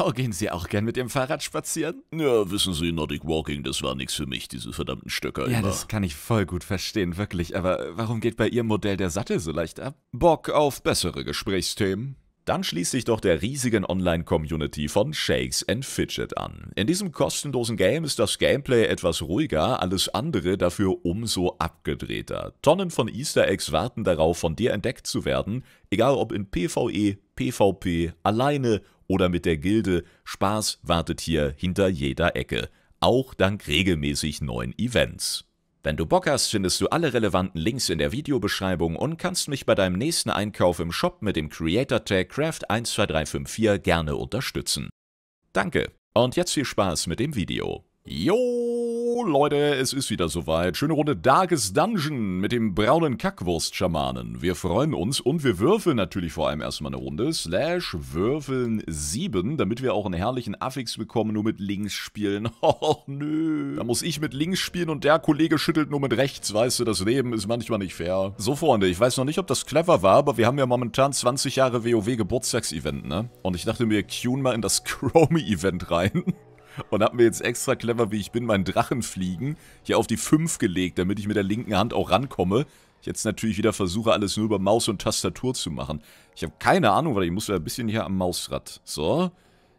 Oh, gehen Sie auch gern mit Ihrem Fahrrad spazieren? Ja, wissen Sie, Nordic Walking, das war nichts für mich, diese verdammten Stöcker ja, immer. das kann ich voll gut verstehen, wirklich. Aber äh, warum geht bei Ihrem Modell der Sattel so leicht ab? Bock auf bessere Gesprächsthemen. Dann schließ dich doch der riesigen Online-Community von Shakes and Fidget an. In diesem kostenlosen Game ist das Gameplay etwas ruhiger, alles andere dafür umso abgedrehter. Tonnen von Easter Eggs warten darauf, von dir entdeckt zu werden, egal ob in PvE, PvP, alleine oder mit der Gilde, Spaß wartet hier hinter jeder Ecke, auch dank regelmäßig neuen Events. Wenn du Bock hast, findest du alle relevanten Links in der Videobeschreibung und kannst mich bei deinem nächsten Einkauf im Shop mit dem Creator-Tag Craft12354 gerne unterstützen. Danke und jetzt viel Spaß mit dem Video. Jo, Leute, es ist wieder soweit. Schöne Runde Darkest Dungeon mit dem braunen Kackwurst-Schamanen. Wir freuen uns und wir würfeln natürlich vor allem erstmal eine Runde. Slash würfeln 7, damit wir auch einen herrlichen Affix bekommen, nur mit links spielen. Och, nö. Da muss ich mit links spielen und der Kollege schüttelt nur mit rechts. Weißt du, das Leben ist manchmal nicht fair. So, Freunde, ich weiß noch nicht, ob das clever war, aber wir haben ja momentan 20 Jahre WoW-Geburtstagsevent, ne? Und ich dachte mir, tune mal in das Chromie-Event rein und habe mir jetzt extra clever, wie ich bin, meinen Drachenfliegen hier auf die 5 gelegt, damit ich mit der linken Hand auch rankomme. Ich jetzt natürlich wieder versuche, alles nur über Maus und Tastatur zu machen. Ich habe keine Ahnung, weil ich muss ja ein bisschen hier am Mausrad. So.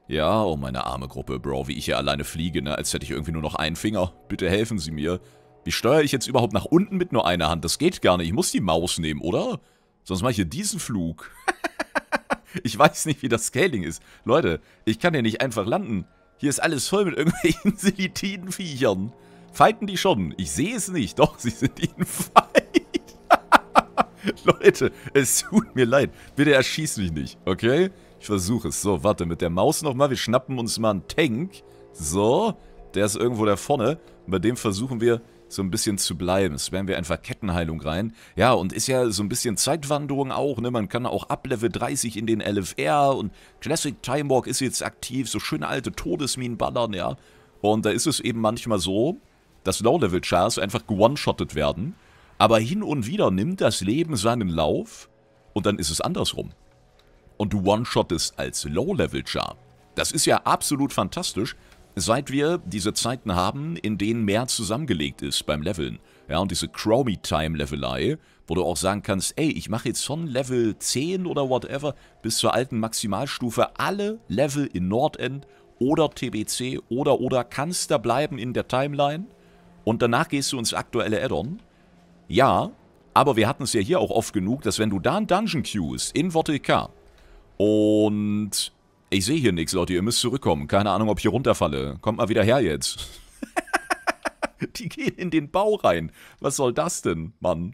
Ja, oh meine arme Gruppe, Bro, wie ich hier alleine fliege, ne? Als hätte ich irgendwie nur noch einen Finger. Bitte helfen Sie mir. Wie steuere ich jetzt überhaupt nach unten mit nur einer Hand? Das geht gar nicht. Ich muss die Maus nehmen, oder? Sonst mache ich hier diesen Flug. ich weiß nicht, wie das Scaling ist. Leute, ich kann hier nicht einfach landen. Hier ist alles voll mit irgendwelchen silitiden Viechern. Fighten die schon? Ich sehe es nicht. Doch, sie sind in Fight. Leute, es tut mir leid. Bitte erschieß mich nicht, okay? Ich versuche es. So, warte, mit der Maus nochmal. Wir schnappen uns mal einen Tank. So, der ist irgendwo da vorne. Und bei dem versuchen wir, so ein bisschen zu bleiben. Spammen wir einfach Kettenheilung rein. Ja, und ist ja so ein bisschen Zeitwanderung auch, ne? Man kann auch ab Level 30 in den LFR und Classic Time Walk ist jetzt aktiv, so schöne alte Todesminen ballern, ja. Und da ist es eben manchmal so, dass Low-Level-Chars einfach gewone-shottet werden. Aber hin und wieder nimmt das Leben seinen Lauf und dann ist es andersrum. Und du one-shottest als Low-Level-Char. Das ist ja absolut fantastisch, seit wir diese Zeiten haben, in denen mehr zusammengelegt ist beim Leveln, ja, und diese Chromie-Time-Levelei, wo du auch sagen kannst, ey, ich mache jetzt von Level 10 oder whatever bis zur alten Maximalstufe alle Level in Nordend oder TBC oder oder kannst da bleiben in der Timeline und danach gehst du ins aktuelle Add-on. Ja, aber wir hatten es ja hier auch oft genug, dass wenn du da einen Dungeon queuest in VTK und ich sehe hier nichts, Leute, ihr müsst zurückkommen. Keine Ahnung, ob ich hier runterfalle. Kommt mal wieder her jetzt. die gehen in den Bau rein. Was soll das denn, Mann?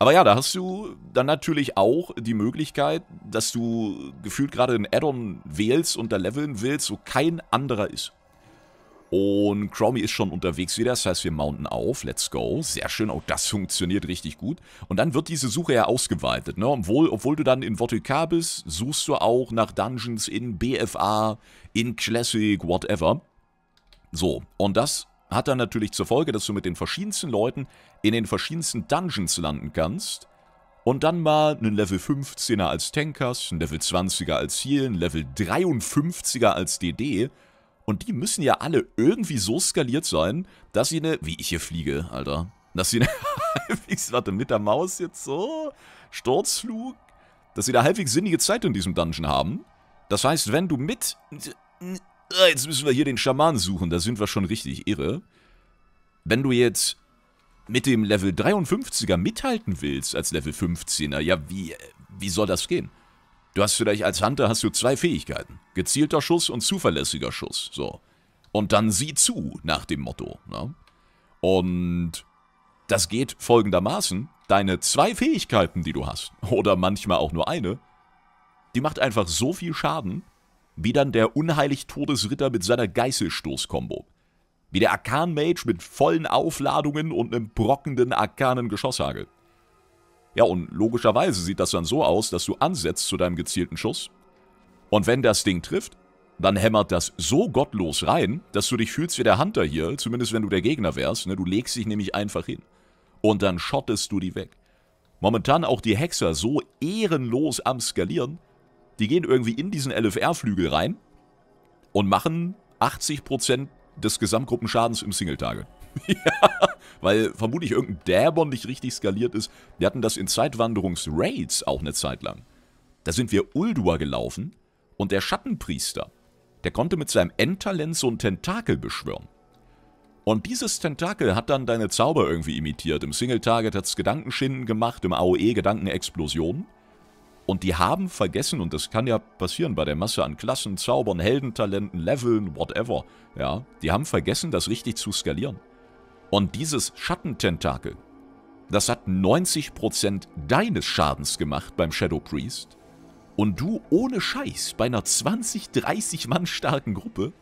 Aber ja, da hast du dann natürlich auch die Möglichkeit, dass du gefühlt gerade ein Addon wählst und da leveln willst, wo kein anderer ist. Und Chromie ist schon unterwegs wieder, das heißt, wir mounten auf. Let's go. Sehr schön, auch oh, das funktioniert richtig gut. Und dann wird diese Suche ja ausgeweitet, ne? Obwohl, obwohl du dann in Votika bist, suchst du auch nach Dungeons in BFA, in Classic, whatever. So, und das hat dann natürlich zur Folge, dass du mit den verschiedensten Leuten in den verschiedensten Dungeons landen kannst. Und dann mal einen Level 15er als Tankers, einen Level 20er als Heal, einen Level 53er als DD und die müssen ja alle irgendwie so skaliert sein, dass sie eine... Wie ich hier fliege, Alter. Dass sie eine... warte, mit der Maus jetzt so... Sturzflug. Dass sie eine halbwegs sinnige Zeit in diesem Dungeon haben. Das heißt, wenn du mit... Ah, jetzt müssen wir hier den Schaman suchen. Da sind wir schon richtig irre. Wenn du jetzt mit dem Level 53er mithalten willst als Level 15er, ja, wie, wie soll das gehen? Du hast vielleicht als Hunter hast du zwei Fähigkeiten. Gezielter Schuss und zuverlässiger Schuss. So. Und dann sieh zu, nach dem Motto. Ne? Und das geht folgendermaßen. Deine zwei Fähigkeiten, die du hast, oder manchmal auch nur eine, die macht einfach so viel Schaden, wie dann der unheilig Todesritter mit seiner Geißelstoß-Kombo. Wie der Arkan-Mage mit vollen Aufladungen und einem brockenden arkanen Geschosshagel. Ja, und logischerweise sieht das dann so aus, dass du ansetzt zu deinem gezielten Schuss. Und wenn das Ding trifft, dann hämmert das so gottlos rein, dass du dich fühlst wie der Hunter hier, zumindest wenn du der Gegner wärst. Ne? Du legst dich nämlich einfach hin. Und dann schottest du die weg. Momentan auch die Hexer so ehrenlos am Skalieren, die gehen irgendwie in diesen LFR-Flügel rein und machen 80% des Gesamtgruppenschadens im Singletarget. ja, weil vermutlich irgendein Dämon nicht richtig skaliert ist. Wir hatten das in Zeitwanderungs-Raids auch eine Zeit lang. Da sind wir Uldua gelaufen und der Schattenpriester, der konnte mit seinem Endtalent so ein Tentakel beschwören. Und dieses Tentakel hat dann deine Zauber irgendwie imitiert. Im Single-Target hat es Gedankenschinden gemacht, im AOE Gedankenexplosionen. Und die haben vergessen, und das kann ja passieren bei der Masse an Klassen, Zaubern, Heldentalenten, Leveln, whatever, ja, die haben vergessen, das richtig zu skalieren. Und dieses Schattententakel, das hat 90% deines Schadens gemacht beim Shadow Priest. Und du ohne Scheiß bei einer 20, 30 Mann starken Gruppe,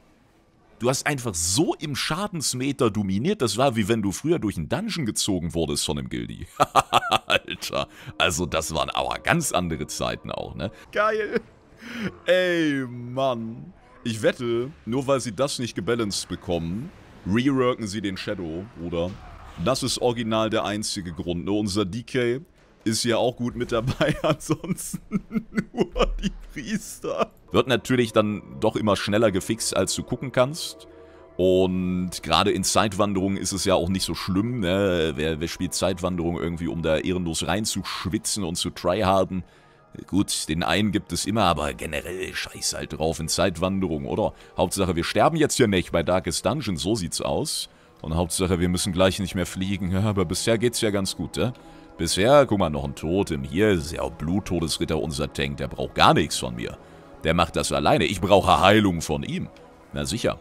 du hast einfach so im Schadensmeter dominiert, das war wie wenn du früher durch einen Dungeon gezogen wurdest von einem Gildi. Alter, also das waren aber ganz andere Zeiten auch, ne? Geil. Ey, Mann. Ich wette, nur weil sie das nicht gebalanced bekommen, Reworken sie den Shadow, Bruder. Das ist original der einzige Grund. Ne? Unser DK ist ja auch gut mit dabei, ansonsten nur die Priester. Wird natürlich dann doch immer schneller gefixt, als du gucken kannst. Und gerade in Zeitwanderungen ist es ja auch nicht so schlimm. Ne? Wer, wer spielt Zeitwanderung irgendwie, um da ehrenlos reinzuschwitzen und zu tryharden? Gut, den einen gibt es immer, aber generell scheiß halt drauf in Zeitwanderung, oder? Hauptsache, wir sterben jetzt hier nicht bei Darkest Dungeon, so sieht's aus. Und Hauptsache, wir müssen gleich nicht mehr fliegen, ja, aber bisher geht's ja ganz gut, ne? Bisher, guck mal, noch ein Totem hier, ist ja auch Bluttodesritter unser Tank, der braucht gar nichts von mir. Der macht das alleine, ich brauche Heilung von ihm. Na sicher.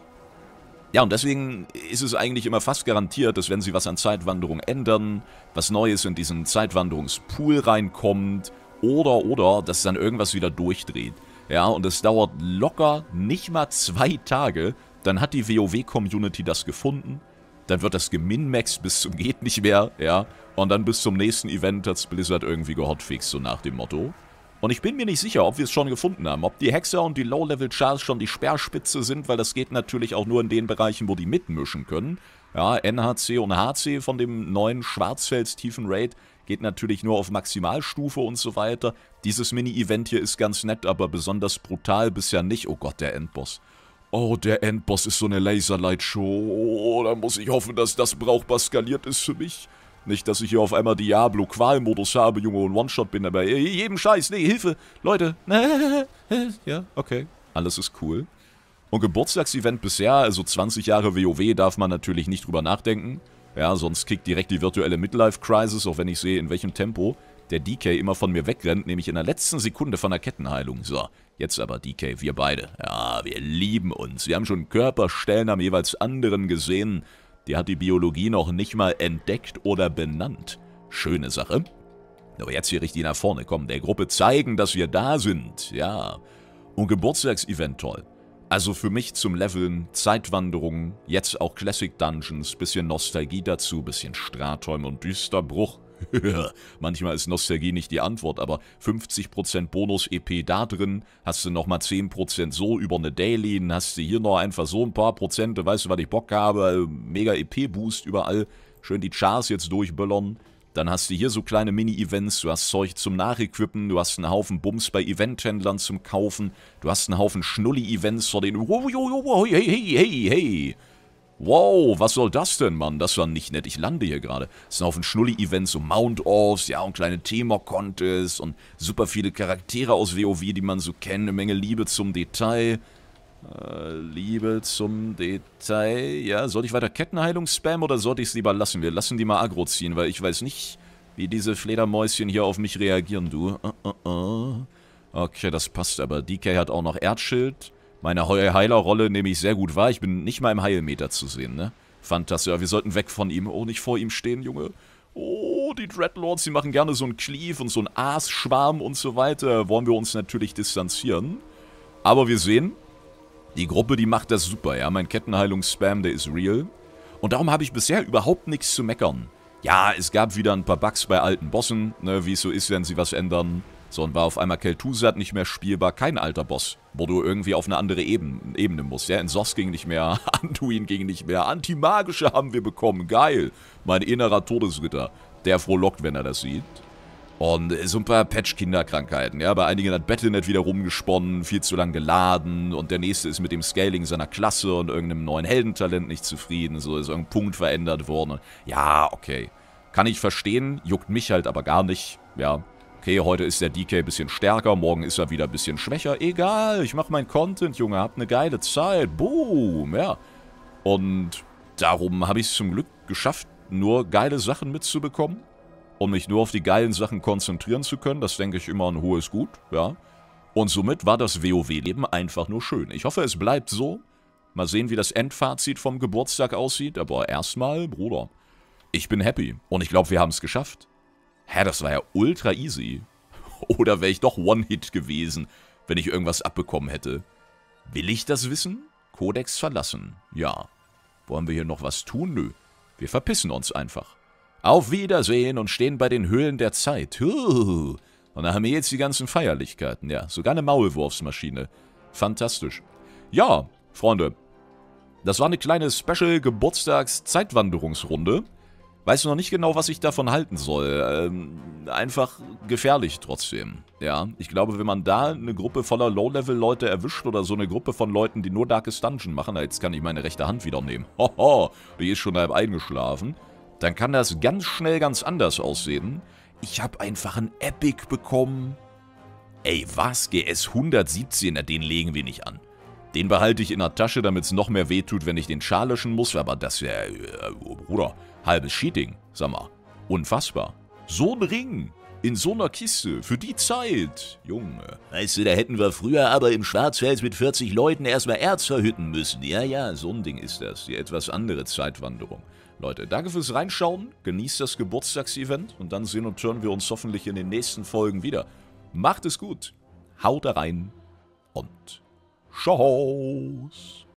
Ja, und deswegen ist es eigentlich immer fast garantiert, dass wenn sie was an Zeitwanderung ändern, was Neues in diesen Zeitwanderungspool reinkommt, oder, oder, dass dann irgendwas wieder durchdreht. Ja, und es dauert locker nicht mal zwei Tage, dann hat die WoW-Community das gefunden, dann wird das geminmaxed bis zum geht nicht mehr, ja, und dann bis zum nächsten Event hat's Blizzard irgendwie gehotfixt, so nach dem Motto. Und ich bin mir nicht sicher, ob wir es schon gefunden haben, ob die Hexer und die Low-Level-Chars schon die Speerspitze sind, weil das geht natürlich auch nur in den Bereichen, wo die mitmischen können. Ja, NHC und HC von dem neuen Schwarzfels-Tiefen-Raid geht natürlich nur auf Maximalstufe und so weiter. Dieses Mini-Event hier ist ganz nett, aber besonders brutal bisher nicht. Oh Gott, der Endboss. Oh, der Endboss ist so eine Laserlight-Show. Oh, da muss ich hoffen, dass das brauchbar skaliert ist für mich. Nicht, dass ich hier auf einmal Diablo-Qual-Modus habe, Junge, und One-Shot bin, aber jedem Scheiß. Nee, Hilfe. Leute. ja, okay. Alles ist cool. Und Geburtstagsevent bisher, also 20 Jahre WoW, darf man natürlich nicht drüber nachdenken. Ja, sonst kickt direkt die virtuelle Midlife-Crisis, auch wenn ich sehe, in welchem Tempo der DK immer von mir wegrennt, nämlich in der letzten Sekunde von der Kettenheilung. So, jetzt aber DK, wir beide. Ja, wir lieben uns. Wir haben schon Körperstellen am jeweils anderen gesehen. Die hat die Biologie noch nicht mal entdeckt oder benannt. Schöne Sache. Aber jetzt hier richtig nach vorne kommen, der Gruppe zeigen, dass wir da sind. Ja. Und Geburtstagsevent toll. Also für mich zum Leveln, Zeitwanderungen, jetzt auch Classic Dungeons, bisschen Nostalgie dazu, bisschen Stratholm und Düsterbruch. Manchmal ist Nostalgie nicht die Antwort, aber 50% Bonus-EP da drin, hast du nochmal 10% so über eine Daily, hast du hier noch einfach so ein paar Prozente, weißt du, was ich Bock habe, mega EP-Boost überall, schön die Chars jetzt durchböllern. Dann hast du hier so kleine Mini-Events, du hast Zeug zum Nachequippen, du hast einen Haufen Bums bei Eventhändlern zum Kaufen, du hast einen Haufen Schnulli-Events vor den... Hey, hey, hey, hey! Wow, was soll das denn, Mann? Das war nicht nett. Ich lande hier gerade. Es ist ein Haufen Schnulli-Events, so Mount-Offs, ja, und kleine Thema-Contests und super viele Charaktere aus WoW, die man so kennt, eine Menge Liebe zum Detail. Äh, Liebe zum Detail. Ja, sollte ich weiter Kettenheilung spammen oder sollte ich es lieber lassen? Wir lassen die mal aggro ziehen, weil ich weiß nicht, wie diese Fledermäuschen hier auf mich reagieren, du. Uh, uh, uh. Okay, das passt aber. DK hat auch noch Erdschild. Meine Heilerrolle nehme ich sehr gut wahr. Ich bin nicht mal im Heilmeter zu sehen, ne? Fantastisch. Ja, wir sollten weg von ihm. Oh, nicht vor ihm stehen, Junge. Oh, die Dreadlords, die machen gerne so einen Cleave und so einen Aas-Schwarm und so weiter. Wollen wir uns natürlich distanzieren. Aber wir sehen, die Gruppe, die macht das super, ja. Mein Kettenheilungsspam, der ist real. Und darum habe ich bisher überhaupt nichts zu meckern. Ja, es gab wieder ein paar Bugs bei alten Bossen, ne, wie es so ist, wenn sie was ändern. So, und war auf einmal Kel'Thuzad nicht mehr spielbar, kein alter Boss, wo du irgendwie auf eine andere Eben, Ebene musst. Ja, Enzos ging nicht mehr, Anduin ging nicht mehr, Antimagische haben wir bekommen, geil. Mein innerer Todesritter, der frohlockt, wenn er das sieht. Und so ein paar Patch-Kinderkrankheiten, ja. Bei einigen hat Battle.net wieder rumgesponnen, viel zu lang geladen und der nächste ist mit dem Scaling seiner Klasse und irgendeinem neuen Heldentalent nicht zufrieden, so ist irgendein Punkt verändert worden. Ja, okay. Kann ich verstehen, juckt mich halt aber gar nicht, ja. Okay, heute ist der DK ein bisschen stärker, morgen ist er wieder ein bisschen schwächer. Egal, ich mach mein Content, Junge, hab eine geile Zeit. Boom, ja. Und darum habe ich es zum Glück geschafft, nur geile Sachen mitzubekommen um mich nur auf die geilen Sachen konzentrieren zu können. Das denke ich immer ein hohes Gut, ja. Und somit war das WoW-Leben einfach nur schön. Ich hoffe, es bleibt so. Mal sehen, wie das Endfazit vom Geburtstag aussieht. Aber erstmal, Bruder, ich bin happy. Und ich glaube, wir haben es geschafft. Hä, das war ja ultra easy. Oder wäre ich doch One-Hit gewesen, wenn ich irgendwas abbekommen hätte. Will ich das wissen? Kodex verlassen. Ja. Wollen wir hier noch was tun? Nö. Wir verpissen uns einfach. Auf Wiedersehen und stehen bei den Höhlen der Zeit. Huh. Und da haben wir jetzt die ganzen Feierlichkeiten. Ja, sogar eine Maulwurfsmaschine. Fantastisch. Ja, Freunde. Das war eine kleine Special-Geburtstags-Zeitwanderungsrunde. Weißt du noch nicht genau, was ich davon halten soll. Ähm, einfach gefährlich trotzdem. Ja, ich glaube, wenn man da eine Gruppe voller Low-Level-Leute erwischt oder so eine Gruppe von Leuten, die nur Darkest Dungeon machen, jetzt kann ich meine rechte Hand wieder nehmen. Hoho, die ist schon halb eingeschlafen dann kann das ganz schnell ganz anders aussehen. Ich habe einfach ein Epic bekommen. Ey, was? GS 117er, den legen wir nicht an. Den behalte ich in der Tasche, damit es noch mehr wehtut, wenn ich den löschen muss. Aber das wäre, äh, Bruder, halbes Cheating, sag mal. Unfassbar. So ein Ring in so einer Kiste, für die Zeit. Junge. Weißt du, da hätten wir früher aber im Schwarzfels mit 40 Leuten erstmal Erz verhütten müssen. Ja, ja, so ein Ding ist das. Die etwas andere Zeitwanderung. Leute, danke fürs Reinschauen, genießt das Geburtstagsevent und dann sehen und hören wir uns hoffentlich in den nächsten Folgen wieder. Macht es gut, haut rein und tschau.